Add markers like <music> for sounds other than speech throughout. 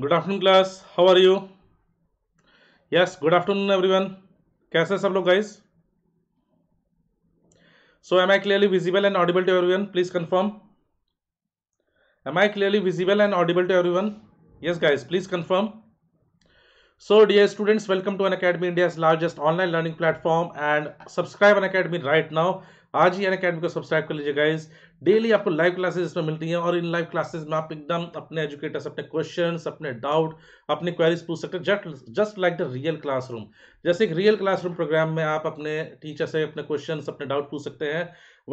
Good afternoon class how are you yes good afternoon everyone कैसे सब लोग guys so am I clearly visible and audible to everyone please confirm am I clearly visible and audible to everyone yes guys please confirm so dear students welcome to an academy india's largest online learning platform and subscribe an academy right now आज ही Unacademy को सब्सक्राइब कर लीजिए guys daily आपको live classes इसमें मिलती हैं और इन लाइव क्लासेस में आप एकदम अपने एजुकेटर्स अपने क्वेश्चंस अपने डाउट अपने क्वेरीज पूछ सकते हैं just just like the real classroom जैसे एक रियल क्लासरूम प्रोग्राम में आप अपने टीचर से अपने क्वेश्चन अपने डाउट पूछ सकते हैं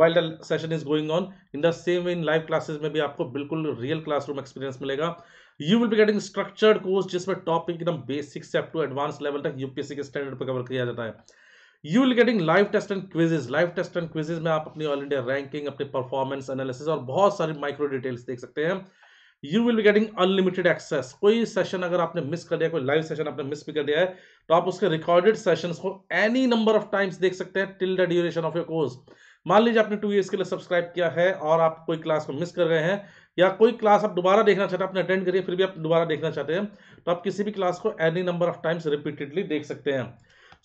while the session is going on in the same इन लाइव क्लासेज में भी आपको बिल्कुल रियल क्लासरूम एक्सपीरियंस मिलेगा you will be getting structured course जिसमें टॉपिक एकदम बेसिक से अप टू एडवांस लेवल तक यूपीएससी के स्टैंडर्ड पर कवर किया जाता है you will getting live test and quizzes live test and quizzes में आप अपनी ऑल इंडिया रैंकिंग अपने परफॉर्मेंस एनालिसिस और बहुत सारी माइक्रो डिटेल्स देख सकते हैं you will be getting unlimited access कोई सेशन अगर आपने मिस कर दिया कोई लाइव सेशन आपने मिस भी कर दिया है तो आप उसके रिकॉर्डेड सेशन को एनी नंबर ऑफ टाइम्स देख सकते हैं till the duration of your course मान लीजिए आपने टू ईयर्स के लिए सब्सक्राइब किया है और आप कोई क्लास को मिस कर गए हैं या कोई क्लास आप दोबारा देखना चाहते हैं आपने अटेंड करिए फिर भी आप दोबारा देखना चाहते हैं तो आप किसी भी क्लास को any number of times repeatedly देख सकते हैं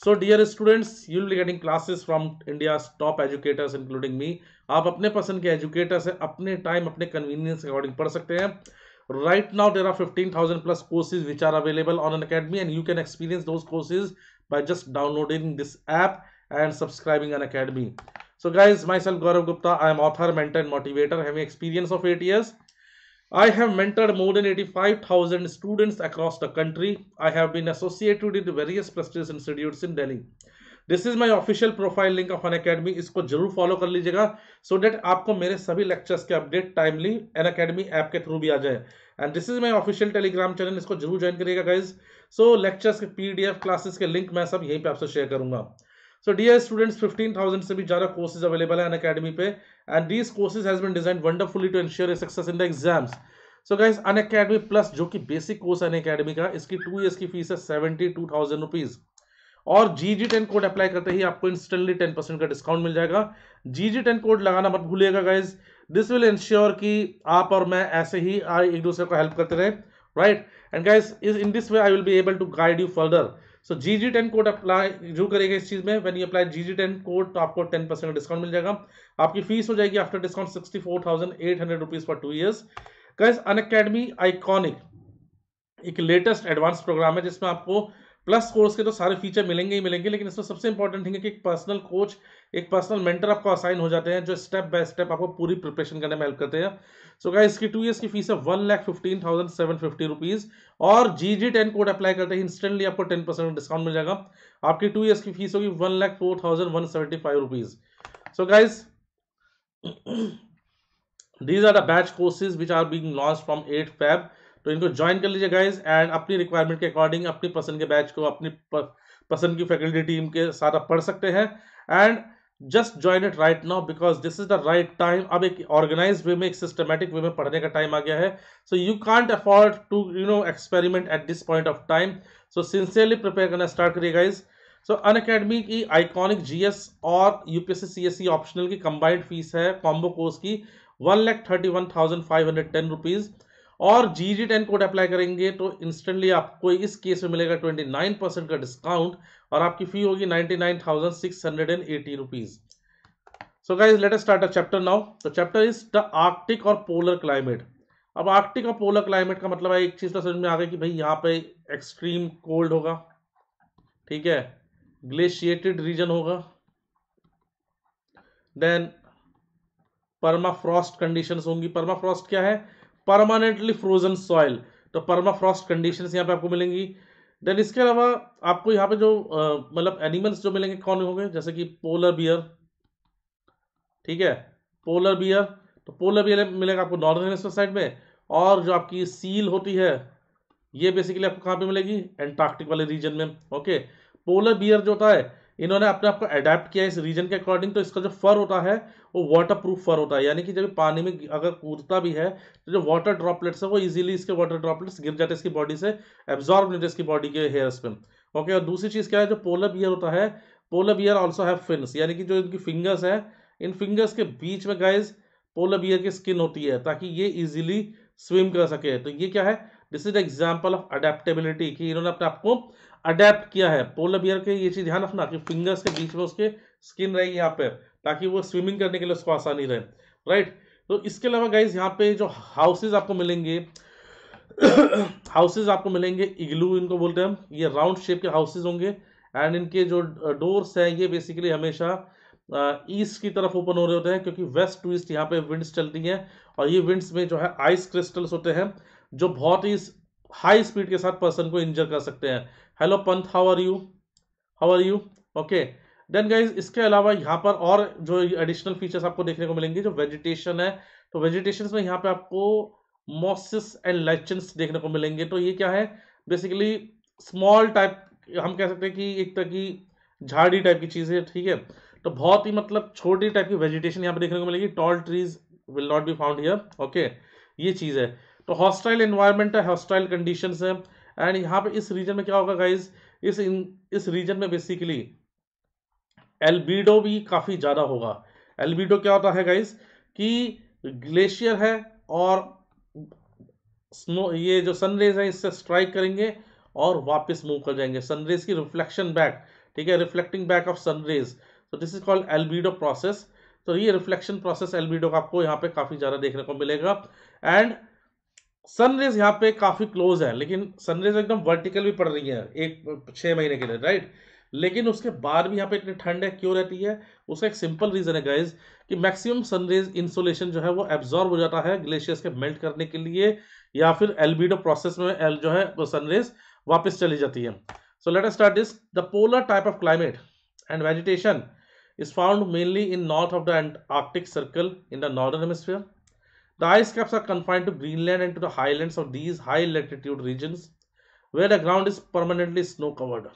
So dear students, you'll be getting classes from India's top educators, including me. अपने पसंद के एजुकेटर्स हैं अपने टाइम अपने कन्वीनियंस के अकॉर्डिंग पढ़ सकते हैं right now there are 15000 plus courses which are available on an academy and you can experience those courses by just downloading this app and subscribing an academy so guys myself gaurav gupta i am author mentor motivator having experience of 8 years I have mentored more than 85,000 students across the country. I have been associated with various prestigious institutes in Delhi. This is my official profile link of Unacademy इसको जरूर follow कर लीजिएगा सो so date आपको मेरे सभी lectures के update timely Unacademy app के through भी आ जाए and this is my official Telegram channel इसको जरूर ज्वाइन करिएगा गाइज सो लेक्चर्स के पीडीएफ क्लासेस के लिंक मैं सब यहीं पे आपसे शेयर करूंगा सो डी So dear फिफ्टीन थाउजेंड से भी ज़्यादा courses available हैं अकेडमी पे and these courses has been designed wonderfully to ensure success in the exams so guys on academy plus जो कि बेसिक कोर्स है अन अकेडमी का इसकी टू ईयर्स की फीस है सेवेंटी टू थाउजेंड रुपीज़ और G G ten code apply करते ही आपको इंस्टेंटली टेन परसेंट का डिस्काउंट मिल जाएगा जी जी टेन कोड लगाना मत भूलिएगा गाइज दिस विल इंश्योर कि आप और मैं ऐसे ही एक दूसरे को हेल्प करते रहे right and guys in this way I will be able to guide you further so G G ten code apply जो करेगा इस चीज़ में when you apply G G ten code तो आपको टेन परसेंट डिस्काउंट मिल जाएगा आपकी फीस हो जाएगी after discount sixty four thousand eight hundred rupees for two years guys Unacademy iconic एक लेटेस्ट एडवांस प्रोग्राम है जिसमें आपको प्लस कोर्स के तो सारे फीचर मिलेंगे ही मिलेंगे लेकिन इसमें सबसे इंपॉर्टेंट थिंग है कि एक पर्सनल कोच एक पर्सनल मेंटर आपको असाइन हो जाते हैं जो स्टेप बाय स्टेप आपको पूरी प्रिपरेशन करने में हेल्प करते हैं सो गाइस इसकी टू ईयर्स की फीस है one lakh fifteen thousand seven fifty rupees और G G ten code apply करते हैं इंस्टेंटली आपको टेन परसेंट डिस्काउंट मिल जाएगा आपकी टू ईयर्स की फीस होगी one lakh four thousand one seventy five rupees so guys these are the batch courses which are being launched from eight Feb तो इनको ज्वाइन कर लीजिए गाइज एंड अपनी रिक्वायरमेंट के अकॉर्डिंग अपनी पसंद के बैच को अपनी पसंद की फैकल्टी टीम के साथ आप पढ़ सकते हैं and just join it right now because this is the right time अब एक ऑर्गेनाइज वे में एक सिस्टमेटिक वे में पढ़ने का टाइम आ गया है so you can't afford to you know experiment at this point of time so sincerely prepare करना स्टार्ट करिए गाइज सो अन अकेडमी की आइकॉनिक जीएस और यूपीएससी सी ऑप्शनल की कंबाइंड फीस है कॉम्बो कोर्स की one lakh thirty one thousand five hundred ten rupees और G G ten code apply करेंगे तो इंस्टेंटली आपको इस केस में मिलेगा ट्वेंटी नाइन परसेंट का डिस्काउंट और आपकी फी होगी ninety nine thousand six hundred and eighty rupees so guys let start a chapter now तो चैप्टर इज द आर्कटिक और पोलर क्लाइमेट अब आर्कटिक और पोलर क्लाइमेट का मतलब है एक चीज़ तो समझ में आ गई कि भाई यहाँ पे एक्सट्रीम कोल्ड होगा ठीक है ग्लेशिएटेड रीजन होगा देन परमाफ्रॉस्ट कंडीशन होंगी परमाफ्रॉस्ट क्या है परमानेंटली फ्रोजन सॉइल तो परमाफ्रॉस्ट कंडीशन यहाँ पे आपको मिलेंगी देन इसके अलावा आपको यहाँ पे जो मतलब एनिमल्स जो मिलेंगे कौन होंगे जैसे कि पोलर बियर ठीक है पोलर बियर तो पोलर बियर मिलेगा आपको नॉर्दर्न साइड में और जो आपकी सील होती है ये बेसिकली आपको कहाँ पे मिलेगी एंटार्क्टिक वाले रीजन में ओके पोलर बियर जो होता है इन्होंने अपने आप को अडेप्ट किया इस रीजन के अकॉर्डिंग तो इसका जो फर होता है वो वाटर प्रूफ फर होता है यानी कि जब पानी में अगर कूदता भी है तो जो वाटर ड्रॉपलेट्स है वो इजीली इसके वाटर ड्रॉपलेट्स गिर जाते हैं इसकी बॉडी से एब्जॉर्ब नहीं होते इसकी बॉडी के हेयर्स पे ओके और दूसरी चीज़ क्या है जो पोलर बियर होता है polar bear also have fins यानी कि जो इनकी फिंगर्स हैं इन फिंगर्स के बीच में गाइज पोलर बियर की स्किन होती है ताकि ये ईजिली स्विम कर सके तो ये क्या है this is example of adaptability कि इन्होंने अपने आपको अडेप्ट किया है पोलर बियर के ये चीज़ ध्यान रखना कि फिंगर्स के बीच में उसके स्किन रहे यहाँ पे ताकि वो स्विमिंग करने के लिए उसको आसानी रहे राइट तो इसके अलावा गाइज यहाँ पे जो हाउसेज आपको मिलेंगे हाउसेज <coughs> आपको मिलेंगे इग्लू इनको बोलते हैं ये राउंड शेप के हाउसेज होंगे एंड इनके जो डोर्स uh, हैं ये बेसिकली हमेशा ईस्ट uh, की तरफ ओपन हो रहे होते हैं क्योंकि वेस्ट टू ईस्ट यहाँ पे विंड्स चलती हैं और ये विंड्स में जो है आइस क्रिस्टल्स होते हैं जो बहुत ही हाई स्पीड के साथ पर्सन को इंजर कर सकते हैं hello Panth how are you how are you okay then guys इसके अलावा यहाँ पर और जो एडिशनल फीचर्स आपको देखने को मिलेंगे जो वेजिटेशन है तो वेजिटेशन में यहाँ पे आपको मोसिस एंड लाइचेंस देखने को मिलेंगे तो ये क्या है बेसिकली स्मॉल टाइप हम कह सकते हैं कि एक तरह की झाड़ी टाइप की चीज़ है ठीक है तो बहुत ही मतलब छोटी टाइप की वेजिटेशन यहाँ पे देखने को मिलेगी tall trees will not be found here okay ये चीज़ है तो हॉस्टाइल इन्वायरमेंट है हॉस्टाइल कंडीशन है एंड यहाँ पे इस रीजन में क्या होगा गाइज इस इस रीजन में बेसिकली एल्बीडो भी काफ़ी ज़्यादा होगा एल्बीडो क्या होता है गाइज कि ग्लेशियर है और स्नो ये जो सनरेज है इससे स्ट्राइक करेंगे और वापस मूव कर जाएंगे सनरेज की रिफ्लेक्शन बैक ठीक है रिफ्लेक्टिंग बैक ऑफ सनरेज तो this is called albedo process तो ये रिफ्लेक्शन प्रोसेस एल्बीडो का आपको यहाँ पे काफ़ी ज़्यादा देखने को मिलेगा एंड सनरेज यहाँ पे काफी क्लोज है लेकिन सनरेज एकदम वर्टिकल भी पड़ रही है एक छः महीने के लिए राइट लेकिन उसके बाद भी यहाँ पे इतनी ठंड है क्यों रहती है उसका एक सिंपल रीजन है गाइज कि मैक्सिमम सनरेज इंसुलेशन जो है वो एब्जॉर्ब हो जाता है ग्लेशियर्स के मेल्ट करने के लिए या फिर एलबीडो प्रोसेस में एल जो है वो सनरेज वापस चली जाती है so let start this the polar type of climate and vegetation is found mainly in north of the Arctic circle in the northern hemisphere The ice caps are confined to Greenland and to the highlands of these high latitude regions where the ground is permanently snow covered.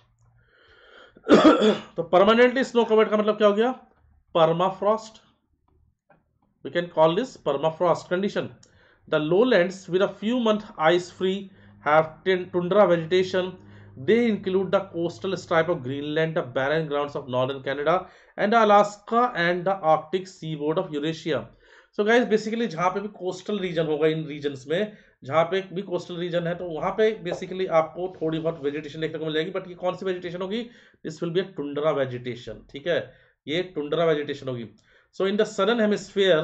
<coughs> The permanently snow covered का मतलब क्या हो गया Permafrost. We can call this permafrost condition the lowlands with a few months ice free have tundra vegetation. They include the coastal stripe of Greenland, the barren grounds of northern Canada, and Alaska and the Arctic seaboard of Eurasia. So guys basically जहाँ पे भी coastal region होगा इन reason में जहाँ पे भी coastal region है तो वहाँ पे बेसिकली आपको थोड़ी बहुत वेजिटेशन देखने को मिल जाएगी बट ये कौन सी वेजिटेशन होगी this will be a tundra vegetation ठीक है ये टुंडरा वेजिटेशन होगी so in the southern hemisphere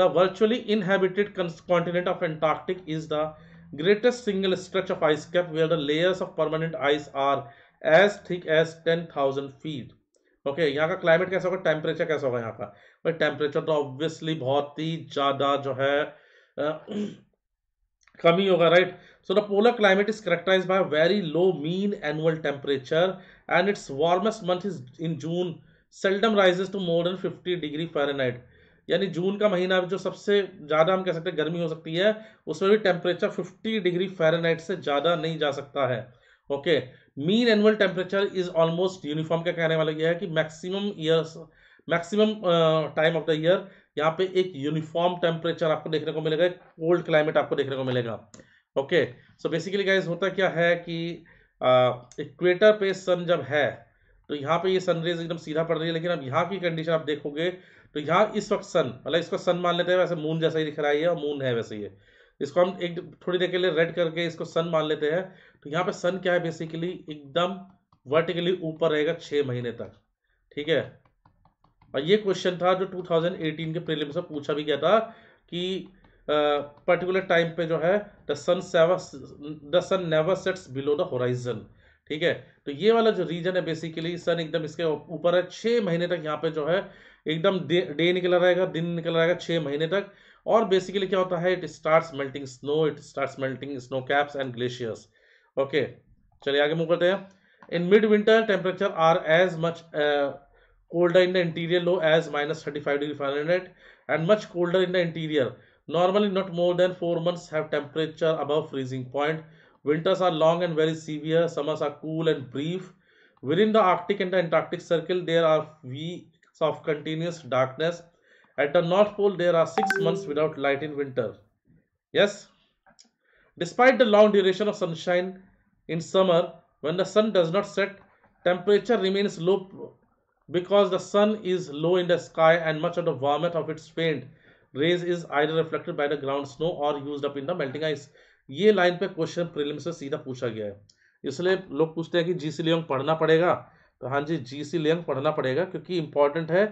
the virtually inhabited continent of Antarctic is the single stretch of ice cap where the layers of permanent ice are as thick as ten thousand feet okay okay, यहाँ का climate कैसा होगा temperature कैसा होगा यहाँ का भाई temperature तो ऑब्वियसली बहुत ही ज़्यादा जो है कमी होगा right so the polar climate is characterise by very low mean annual temperature and its warmest month is in June seldom rises to more than fifty degree Fahrenheit यानी जून का महीना जो सबसे ज़्यादा हम कह सकते हैं गर्मी हो सकती है उसमें भी टेम्परेचर 50 डिग्री फारेनहाइट से ज़्यादा नहीं जा सकता है okay mean annual temperature is almost uniform क्या कहने वाला यह है कि maximum years maximum time of the year यहाँ पे एक यूनिफॉर्म टेम्परेचर आपको देखने को मिलेगा कोल्ड क्लाइमेट आपको देखने को मिलेगा ओके सो बेसिकली गाइज होता क्या है कि इक्वेटर uh, पे सन जब है तो यहाँ पे ये सनरेज एकदम सीधा पड़ रही है लेकिन अब यहाँ की कंडीशन आप देखोगे तो यहाँ इस वक्त सन मतलब इसको सन मान लेते हैं वैसे मून जैसा ही दिख रहा है और मून है वैसे ये इसको हम एक थोड़ी देर के लिए रेड करके इसको सन मान लेते हैं तो यहाँ पे सन क्या है बेसिकली एकदम वर्टिकली ऊपर रहेगा छः महीने तक ठीक है और ये क्वेश्चन था जो 2018 के प्रीलिम्स में पूछा भी गया था कि पर्टिकुलर टाइम पे जो है the sun the sun never sets below the horizon ठीक है तो ये वाला जो रीजन है बेसिकली सन एकदम इसके ऊपर है छः महीने तक यहाँ पे जो है एकदम डे निकला रहेगा दिन निकला रहेगा छः महीने तक और बेसिकली क्या होता starts melting snow. It starts melting snow caps and glaciers. Okay. Glaciers okay चलिए आगे मूव करते हैं in mid winter temperature are as much colder in the interior low as minus 35 degree Fahrenheit and much colder in the interior. Normally not more than 4 months have temperature above freezing point. Winters are long and very severe. Summers are cool and brief. Within the Arctic and the Antarctic Circle there are weeks of continuous darkness At the North Pole, there are 6 months without light in winter. Yes. Despite the long duration of sunshine in summer, when the sun does not set, temperature remains low because the sun is low in the sky and much of the warmth of its faint rays is either reflected by the ground snow or used up in the melting ice. ye line pe question prelims se seedha pucha gaya hai isliye log puchte hain ki gc C padhna padega to haan ji gc जी padhna padega kyunki important hai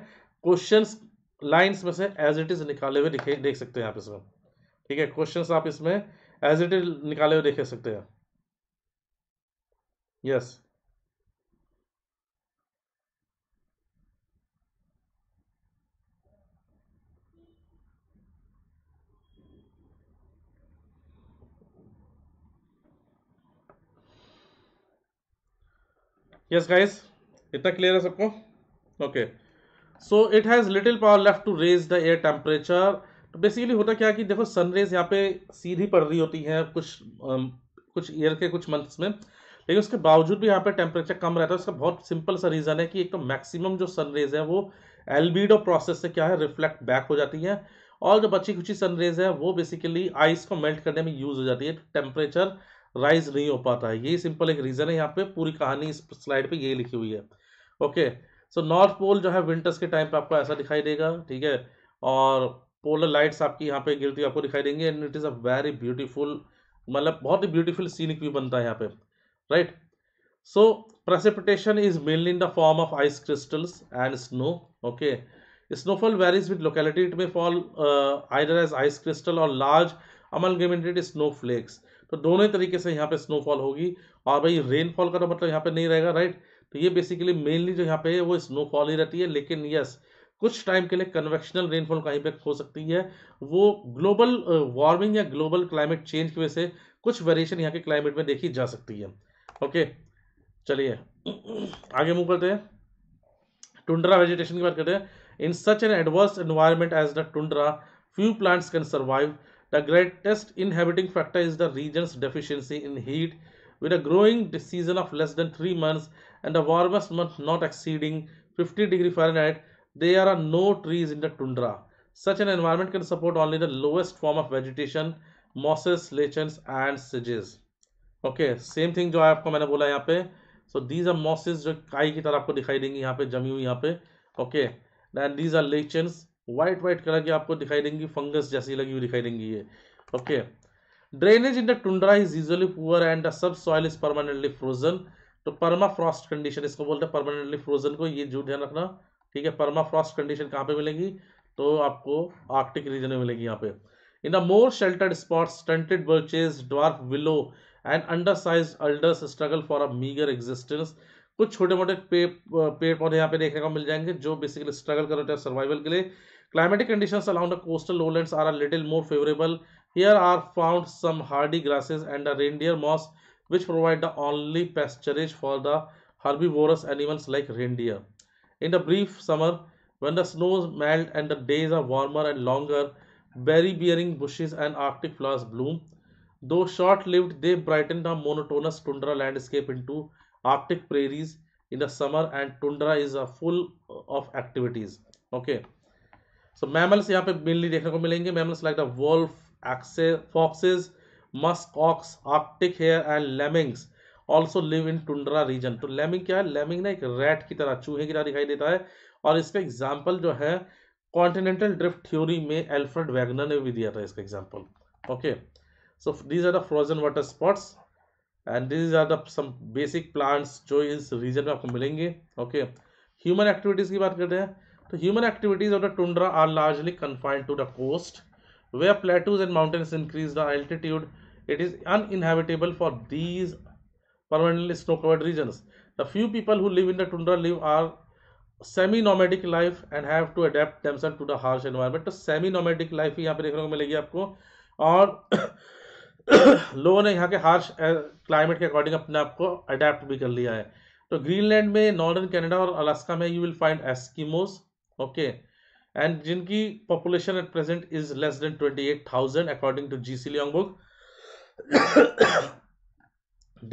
questions lines में से as it is निकाले हुए दिखे देख सकते हैं आप इसमें ठीक है क्वेश्चन आप इसमें एज इट इज निकाले हुए देख सकते हैं yes yes. Yes yes guys इतना क्लियर है सबको okay okay. So it has little power left to raise the air temperature तो बेसिकली होता क्या है कि देखो सनरेज यहाँ पे सीधी पड़ रही होती है कुछ um, कुछ ईयर के कुछ मंथ्स में लेकिन उसके बावजूद भी यहाँ पे टेम्परेचर कम रहता है उसका बहुत सिंपल सा रीज़न है कि एक तो मैक्सिमम जो सनरेज है वो एलबीडो प्रोसेस से क्या है रिफ्लेक्ट बैक हो जाती है और जो बची खुची सनरेज है वो बेसिकली आइस को मेल्ट करने में यूज़ हो जाती है टेम्परेचर राइज नहीं हो पाता है यही सिंपल एक रीज़न है यहाँ पे पूरी कहानी इस स्लाइड पे यही लिखी हुई है okay okay. So north pole जो है विंटर्स के टाइम पे आपको ऐसा दिखाई देगा ठीक है और पोलर लाइट्स आपकी यहाँ पे गिरती हुई आपको दिखाई देंगे and it is a very beautiful मतलब बहुत ही ब्यूटीफुल सीनिक व्यू बनता है यहाँ पे right so precipitation is mainly in the form of ice crystals and snow okay snowfall varies with locality it may fall either as ice crystal और large segmented snow flakes तो दोनों तरीके से यहाँ पे स्नोफॉल होगी और भाई रेनफॉल का तो मतलब यहाँ पे नहीं रहेगा राइट right? तो ये बेसिकली मेनली जो यहाँ पे है वो स्नोफॉल ही रहती है लेकिन यस कुछ टाइम के लिए कन्वेक्शनल रेनफॉल कहीं पे हो सकती है वो ग्लोबल वार्मिंग uh, या ग्लोबल क्लाइमेट चेंज की वजह से कुछ वेरिएशन यहाँ के क्लाइमेट में देखी जा सकती है ओके चलिए आगे मूव करते हैं टुंड्रा वेजिटेशन की बात करते हैं in such an adverse environment as the tundra few plants can survive the greatest inhabiting factor is the region deficiency in heat with a growing season of less than 3 months and the warmest month not exceeding 50 degree Fahrenheit, there are no trees in the tundra. Such an environment can support only the lowest form of vegetation, mosses, lichens and sedges. Okay, same thing जो आपको मैंने बोला यहाँ पे so these are mosses जो काई की तरह आपको दिखाई देंगी यहाँ पे जमी हुई यहाँ पे okay then these are lichens white white colour की आपको दिखाई देंगी फंगस जैसी लगी हुई दिखाई देंगी ये okay okay. Drainage in the tundra is usually poor and the subsoil is permanently frozen. तो फ्रॉस्ट कंडीशन इसको बोलते हैं परमानेंटली फ्रोजन को ये जो ध्यान रखना ठीक है परमाफ्रॉस्ट कंडीशन कहाँ पे मिलेगी तो आपको आर्कटिक रीजन में मिलेगी यहाँ पे in the more sheltered spots stunted birches dwarf willow and under size alders struggle for a meagre existence कुछ छोटे मोटे पेड़ पौधे यहाँ पे देखने को मिल जाएंगे जो बेसिकली स्ट्रगल कर रहे हैं सर्वाइवल के लिए climatic condition along the coastal lowlands are a little more favourable Here are found some hardy grasses and a reindeer moss which provide the only pasturage for the herbivorous animals like reindeer. In the brief summer, when the snows melt and the days are warmer and longer, berry-bearing bushes and arctic flowers bloom. Though short-lived, they brighten the monotonous tundra landscape into arctic prairies in the summer and tundra is uh, full of activities. Okay. So mammals here पे mainly देखने mammals like the wolf, foxes, musk ox, arctic hare and lemmings also live in tundra region तो lemming क्या है लेमिंग ना एक rat की तरह चूहे की तरह दिखाई देता है और इसका एग्जाम्पल जो है कॉन्टिनेंटल ड्रिफ्ट थ्योरी में एल्फ्रेड वैगनर ने भी दिया था इसका example okay so these are the frozen water spots and these are the some basic plants जो इस रीजन में आपको मिलेंगे ओके ह्यूमन एक्टिविटीज़ की बात करते हैं तो human activities of the tundra are largely confined to the coast where plateaus and mountains increase the altitude it is uninhabitable for these permanently snow covered regions the few people who live in the tundra live are semi nomadic life and have to adapt themselves to the harsh environment तो semi nomadic life ही यहाँ पे देखने को मिलेगी आपको और लोगों ने यहाँ के हार्श क्लाइमेट के अकॉर्डिंग अपने आप को अडेप्ट भी कर लिया है तो ग्रीनलैंड में नॉर्दर्न कनाडा और अलास्का में you will find Eskimos okay and जिनकी population at present is less than twenty eight thousand according to G C Leong book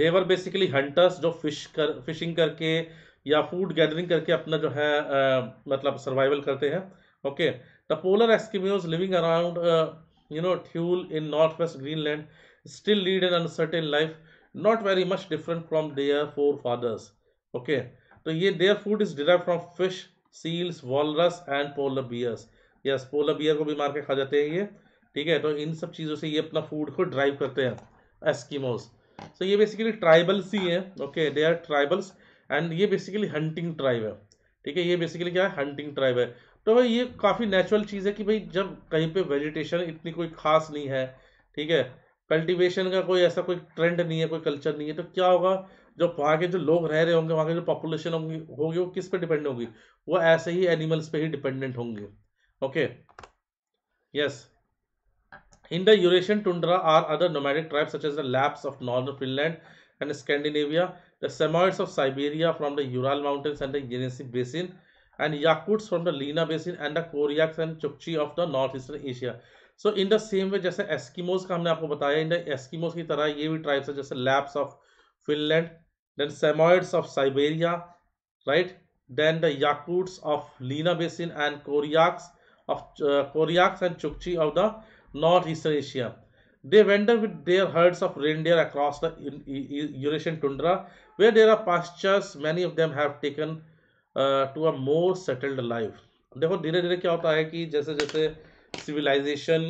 they're basically hunters जो फिश कर फिशिंग करके या फूड गैदरिंग करके अपना जो है आ, मतलब सर्वाइवल करते हैं okay the polar Eskimos living around you know Thule in north west Greenland still lead an uncertain life not very much different from their forefathers okay तो ये their food is derive from fish seals walrus and polar bears yes polar bear को भी मार के खा जाते हैं ये ठीक है तो इन सब चीज़ों से ये अपना फूड को ड्राइव करते हैं एस्किमोस सो ये बेसिकली ट्राइबल्स ही हैं okay they are tribals and ये बेसिकली हंटिंग ट्राइब है ठीक है ये बेसिकली क्या है हंटिंग ट्राइब है तो भाई ये काफ़ी नेचुरल चीज़ है कि भाई जब कहीं पे वेजिटेशन इतनी कोई खास नहीं है ठीक है कल्टीवेशन का कोई ऐसा कोई ट्रेंड नहीं है कोई कल्चर नहीं है तो क्या होगा जो वहाँ के जो लोग रह रहे होंगे वहाँ के जो पॉपुलेशन होंगी होगी वो किस पे डिपेंड होगी वो ऐसे ही एनिमल्स पे ही डिपेंडेंट होंगे okay yes in the Eurasian tundra are other nomadic tribes such as the Lapps of northern Finland and Scandinavia the Samoyeds of Siberia from the Ural mountains and the Yenisei basin and Yakuts from the Lena basin and the Koryaks and Chukchi of the north eastern Asia so in the same way जैसे Eskimos का हमने आपको बताया in the Eskimos की तरह ये भी tribes है जैसे Lapps of Finland then Samoyeds of Siberia, right? Then the Yakuts of Lena Basin and Koryaks of uh, Koryaks and Chukchi of the northeastern Asia. They wander with their herds of reindeer across the Eurasian tundra, where there are pastures. Many of them have taken uh, to a more settled life. देखो धीरे धीरे क्या होता है कि जैसे जैसे civilisation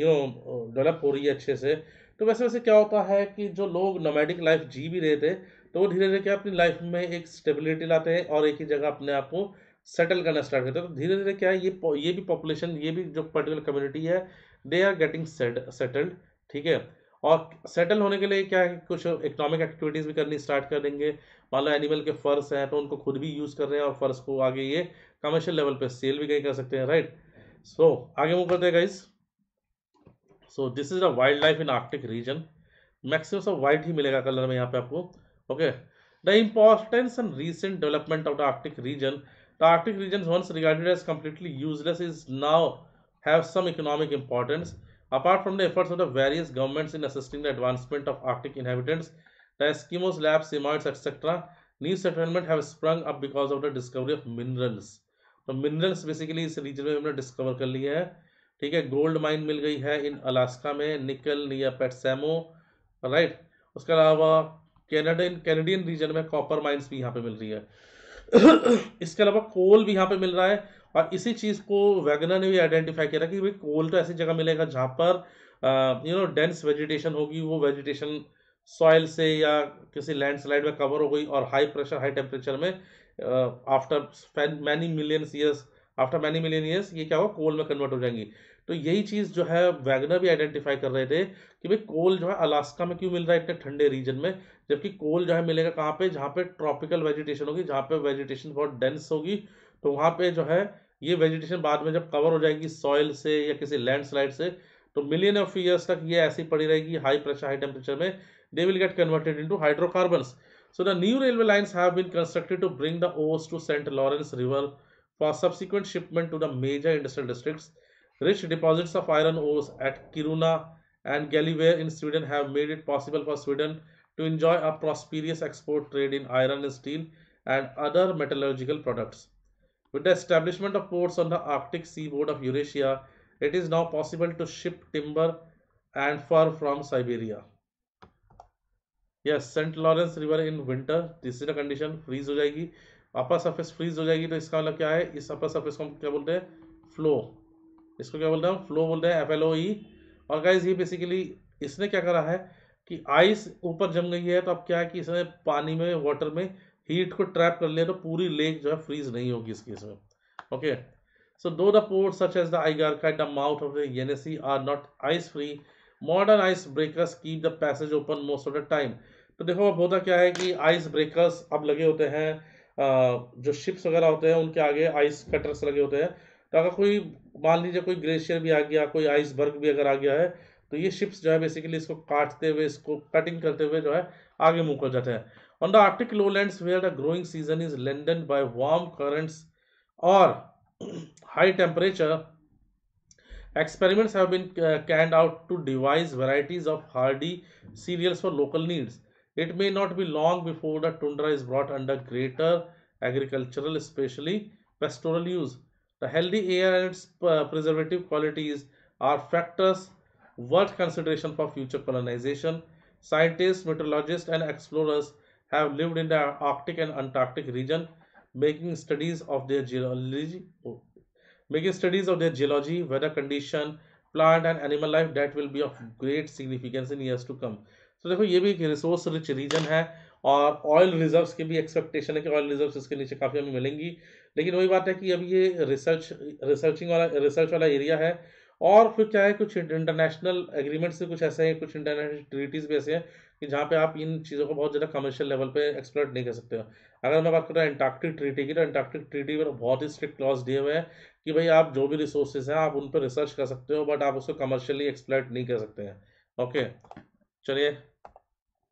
you know develop हो रही है अच्छे से तो वैसे वैसे क्या होता है कि जो लोग नोमैडिक लाइफ जी भी रहे थे तो वो धीरे धीरे क्या अपनी लाइफ में एक स्टेबिलिटी लाते हैं और एक ही जगह अपने आप को सेटल करना स्टार्ट करते हैं तो धीरे धीरे क्या है ये ये भी पॉपुलेशन ये भी जो पर्टिकुलर कम्युनिटी है दे आर गेटिंग सेटल्ड ठीक है और सेटल होने के लिए क्या है कुछ इकोनॉमिक एक्टिविटीज़ भी करनी स्टार्ट कर देंगे मान लो एनिमल के फर्स हैं तो उनको खुद भी यूज़ कर रहे हैं और फर्स को आगे ये कमर्शियल लेवल पे सेल भी कहीं कर सकते हैं राइट सो so, आगे मूव करते हैं इस so this is a wild life in Arctic region maximum सब वाइट ही मिलेगा कलर में यहाँ पे आपको Okay. The importance and recent development of the Arctic region. The Arctic region once regarded as completely useless is now have some economic importance. Apart from the efforts of the various governments in assisting the advancement of Arctic inhabitants, the Eskimos, Labs, Samoids, etc. New settlement have sprung up because of the discovery of minerals. so minerals basically is region mein humne discover kar liye hai theek hai gold mine mil gayi hai in alaska mein nickel near Petsamo right उसके अलावा Canadian Canadian region में copper mines भी यहाँ पे मिल रही है <coughs> इसके अलावा कोल भी यहाँ पे मिल रहा है और इसी चीज़ को वैगनर ने भी आइडेंटिफाई किया कि भाई कोल तो ऐसी जगह मिलेगा जहाँ पर यू नो डेंस वेजिटेशन होगी वो वेजिटेशन सॉइल से या किसी लैंडस्लाइड में कवर हो गई और हाई प्रेशर हाई टेम्परेचर में after many millions years after many million years ये क्या होगा कोल में कन्वर्ट हो जाएंगी तो यही चीज़ जो है वैगनर भी आइडेंटिफाई कर रहे थे कि भाई कोल जो है अलास्का में क्यों मिल रहा है इतने ठंडे रीजन में जबकि कोल जो है मिलेगा कहाँ पे जहाँ पे ट्रॉपिकल वेजिटेशन होगी जहाँ पे वेजिटेशन बहुत डेंस होगी तो वहाँ पे जो है ये वेजिटेशन बाद में जब कवर हो जाएगी सॉइल से या किसी लैंडस्लाइड से तो मिलियन ऑफ ईयर्स तक ये ऐसी पड़ी रहेगी हाई प्रेशर हाई टेम्परेचर में they will get converted into hydrocarbon so the new railway lines have been constructed to bring the ore to Saint Lawrence river for subsequent shipment to the major industrial districts. Rich deposits of iron ores at Kiruna and Gällivare in Sweden have made it possible for Sweden to enjoy a prosperous export trade in iron and steel and other metallurgical products. With the establishment of ports on the Arctic seaboard of Eurasia, it is now possible to ship timber and fur from Siberia. Yes, St. Lawrence River in winter, this is the condition, freeze ho jayegi. Upper surface freeze हो जाएगी तो इसका मतलब क्या है इस upper surface को हम क्या बोलते हैं फ्लो इसको क्या बोलते हैं फ्लो बोलते हैं एफ एल ओ ई और गाइज ये बेसिकली इसने क्या करा है कि आइस ऊपर जम गई है तो अब क्या है कि इसने पानी में वाटर में हीट को ट्रैप कर लिया तो पूरी लेक जो है फ्रीज नहीं होगी इस केस में ओके सो दो the port such as the Igarka the mouth of the Yenisei are not ice free modern ice breakers keep the passage open most of the time तो देखो अब होता क्या है कि आइस ब्रेकर्स अब लगे होते हैं जो शिप्स वगैरह होते हैं उनके आगे आइस कटर्स लगे होते हैं तो अगर कोई मान लीजिए कोई ग्लेशियर भी आ गया कोई आइसबर्ग भी अगर आ गया है तो ये शिप्स जो है बेसिकली इसको काटते हुए इसको कटिंग करते हुए जो है आगे मुंह कर जाते हैं on the Arctic lowlands where the growing season is lengthened by warm currents और high temperature experiments have been carried out to devise varieties of hardy cereals for local needs It may not be long before the tundra is brought under greater agricultural, especially pastoral use. The healthy air and its uh, preservative qualities are factors worth consideration for future colonization. Scientists, meteorologists, and explorers have lived in the Arctic and Antarctic region, making studies of their geology, making studies of their geology, weather condition, plant and animal life that will be of great significance in years to come. तो देखो ये भी एक resource rich region है और oil reserves की भी expectation है कि ऑयल रिजर्व्स इसके नीचे काफ़ी हमें मिलेंगी लेकिन वही बात है कि अब ये रिसर्च रिसर्चिंग वाला रिसर्च वाला एरिया है और फिर क्या है कुछ इंटरनेशनल एग्रीमेंट्स भी कुछ ऐसे हैं कुछ इंटरनेशनल ट्रीटीज़ भी ऐसे हैं कि जहाँ पे आप इन चीज़ों को बहुत ज़्यादा कमर्शियल लेवल पे एक्सप्लोर नहीं कर सकते हो अगर मैं बात करूँ एंटार्क्टिक ट्रीटी की तो एंटार्क्टिक ट्रीटी पर बहुत ही स्ट्रिक्ट लॉज दिए हुए हैं कि भाई आप जो भी रिसोर्सेज हैं आप उन पर रिसर्च कर सकते हो बट आप उसको कमर्शियली एक्सप्लोर नहीं कर सकते हैं ओके चलिए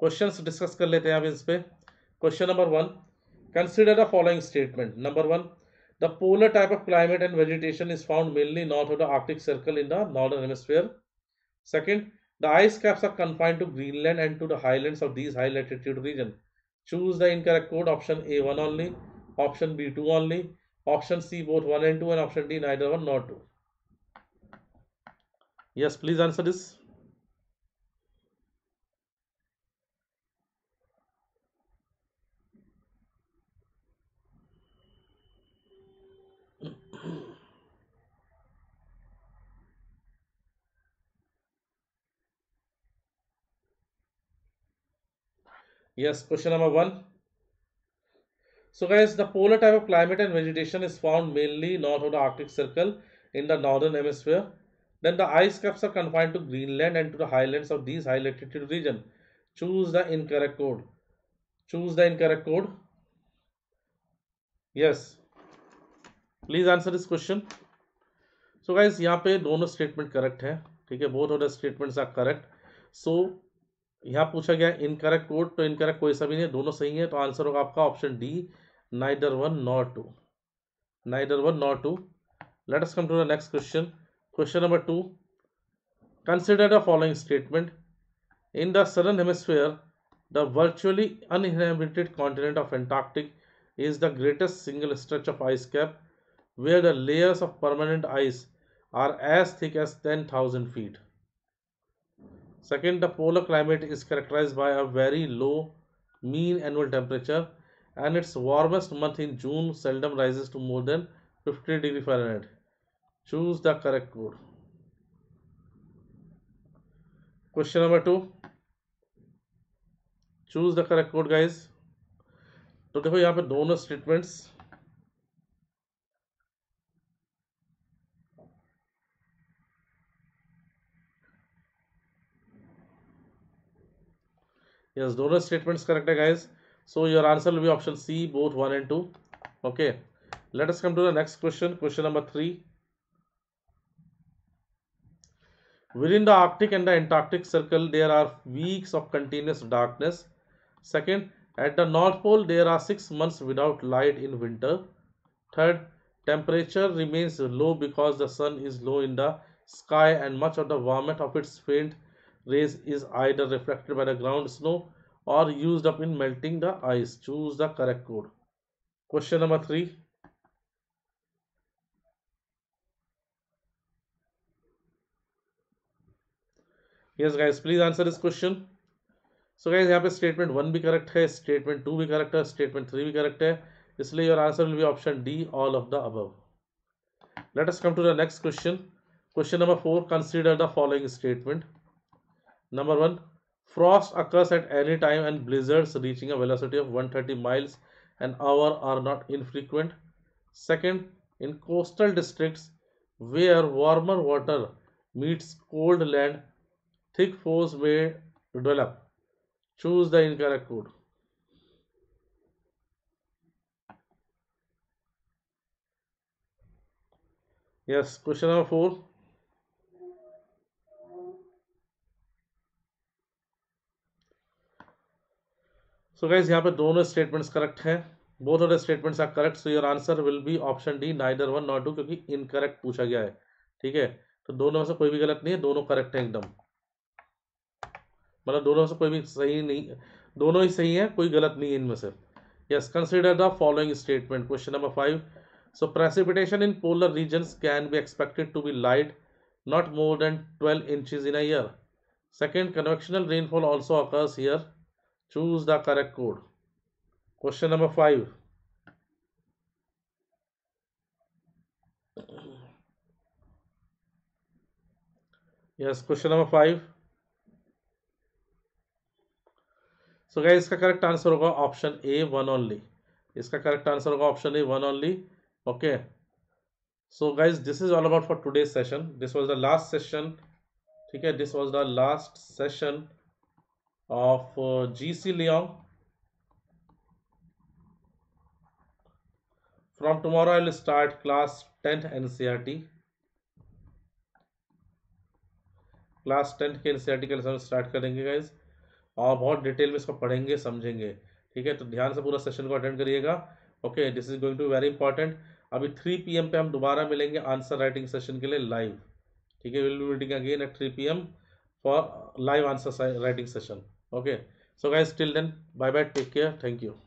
क्वेश्चंस डिस्कस कर लेते हैं अब इस पे question number one consider the following statement number one the polar type of climate and vegetation is found mainly north of the Arctic circle in the northern hemisphere second the ice caps are confined to Greenland and to the highland of these high latitude region choose the incorrect code option A one only option B two only option C both one and two and option D neither one not two yes please answer this Yes, question number 1 So guys, the polar type of climate and vegetation is found mainly north of the Arctic Circle in the northern hemisphere. Then the ice caps are confined to Greenland and to the highlands of these high latitude region. Choose the incorrect code. Choose the incorrect code. Yes. Please answer this question. So guys, yahan pe dono statement correct hai theek hai both of the statements are correct. So यहाँ पूछा गया incorrect code तो incorrect कोई सभी नहीं है दोनों सही है तो आंसर होगा आपका option D neither one not two neither one not two let's come to the next question question number two consider the following statement in the southern hemisphere the virtually uninhabited continent of Antarctic is the greatest single stretch of ice cap where the layers of permanent ice are as thick as ten thousand feet Second, the polar climate is characterized by a very low mean annual temperature and its warmest month in June seldom rises to more than 50 degree Fahrenheit. Choose the correct code. Question number 2. Choose the correct code guys. तो देखो यहाँ पे दोनों statements Yes, donor statement is correct, guys. So your answer will be option C, both 1 and 2. Okay. Let us come to the next question. Question number 3. Within the Arctic and the Antarctic Circle, there are weeks of continuous darkness. Second, at the North Pole, there are 6 months without light in winter. Third, temperature remains low because the sun is low in the sky and much of the warmth of its faint rays is either reflected by the ground snow or used up in melting the ice. Choose the correct code. Question number three. Yes guys please answer this question so guys यहाँ पे statement one भी correct है statement two भी correct है statement three भी correct है इसलिए your answer will be option D all of the above let us come to the next question question number four consider the following statement Number one, frost occurs at any time and blizzards reaching a velocity of 130 miles an hour are not infrequent. Second, in coastal districts where warmer water meets cold land, thick foes may develop. Choose the incorrect code. Yes, question number 4. So guys यहाँ पे दोनों statements correct हैं both of the statements are correct so your answer will be option D neither one not two क्योंकि incorrect पूछा गया है ठीक है तो दोनों में से कोई भी गलत नहीं है दोनों करेक्ट हैं एकदम मतलब दोनों से कोई भी सही नहीं दोनों ही सही है कोई गलत नहीं है इनमें से yes consider the following statement question number five so precipitation in polar region can be expected to be light not more than twelve inches in a year second convectional rainfall also occurs occurs choose the correct code question number 5 yes question number 5 so so, इसका correct answer होगा option A one only इसका correct answer होगा option A one only okay so guys this is all about for today session this was the last session ठीक है this was the last session of uh, G.C. Leong. From tomorrow, I will start class 10th NCRT. Class tenth के N C लिए start करेंगे guys और बहुत detail में इसको पढ़ेंगे समझेंगे ठीक है तो ध्यान से पूरा सेशन को अटेंड करिएगा okay this is going to very important अभी थ्री पी पे हम दोबारा मिलेंगे आंसर राइटिंग सेशन के लिए लाइव ठीक है will be meeting again at three P for live answer writing session okay so guys till then bye bye take care thank you